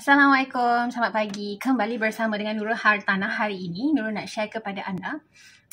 Assalamualaikum, selamat pagi. Kembali bersama dengan Nurul Hartana hari ini. Nurul nak share kepada anda,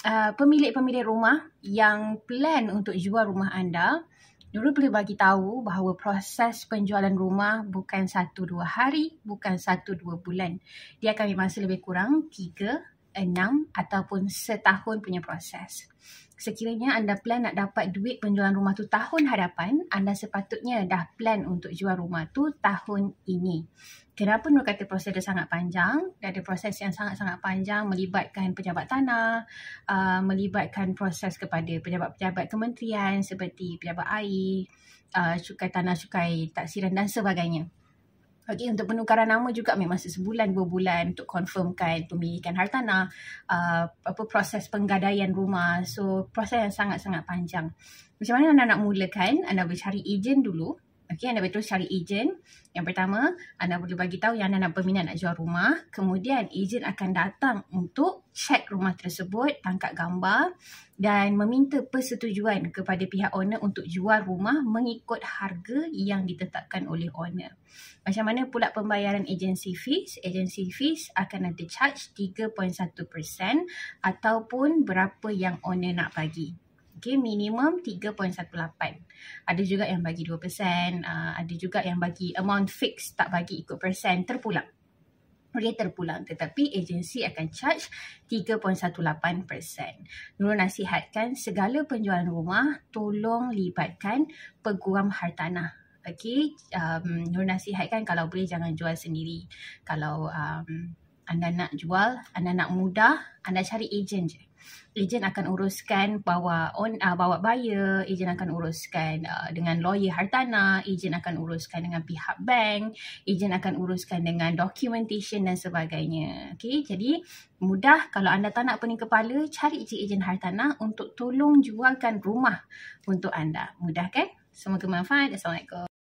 uh, pemilik-pemilik rumah yang plan untuk jual rumah anda, Nurul boleh bagi tahu bahawa proses penjualan rumah bukan satu dua hari, bukan satu dua bulan. Dia akan ambil lebih kurang tiga enam ataupun setahun punya proses. Sekiranya anda plan nak dapat duit penjualan rumah tu tahun hadapan, anda sepatutnya dah plan untuk jual rumah tu tahun ini. Kenapa Nur kata proses dia sangat panjang? Dia ada proses yang sangat-sangat panjang melibatkan pejabat tanah, uh, melibatkan proses kepada pejabat-pejabat kementerian seperti pejabat air, uh, cukai tanah, cukai taksiran dan sebagainya. Okay, untuk penukaran nama juga memang sebulan dua bulan untuk confirmkan pemilikan hartanah, uh, apa proses penggadaian rumah. So proses yang sangat-sangat panjang. Macam mana anda nak mulakan? Anda boleh cari ejen dulu Okey, anda betul cari ejen. Yang pertama, anda perlu bagi tahu yang anda nak berminat nak jual rumah. Kemudian, ejen akan datang untuk cek rumah tersebut, tangkap gambar dan meminta persetujuan kepada pihak owner untuk jual rumah mengikut harga yang ditetapkan oleh owner. Macam mana pula pembayaran agency fees? Agency fees akan ada charge 3.1% ataupun berapa yang owner nak bagi. Okay, minimum 3.18. Ada juga yang bagi 2%. Uh, ada juga yang bagi amount fix tak bagi ikut persen terpulang. Okay, terpulang. Tetapi agensi akan charge 3.18%. Nurul nasihatkan segala penjualan rumah tolong libatkan peguam hartanah. Okay, um, Nurul nasihatkan kalau boleh jangan jual sendiri. Kalau um, anda nak jual, anda nak mudah, anda cari ejen je. Ejen akan uruskan bawa on uh, bawa buyer, ejen akan uruskan uh, dengan lawyer hartana, ejen akan uruskan dengan pihak bank, ejen akan uruskan dengan documentation dan sebagainya. Okay, jadi mudah kalau anda tak nak pening kepala, cari je ejen hartanah untuk tolong jualkan rumah untuk anda. Mudah kan? Semoga bermanfaat. Assalamualaikum.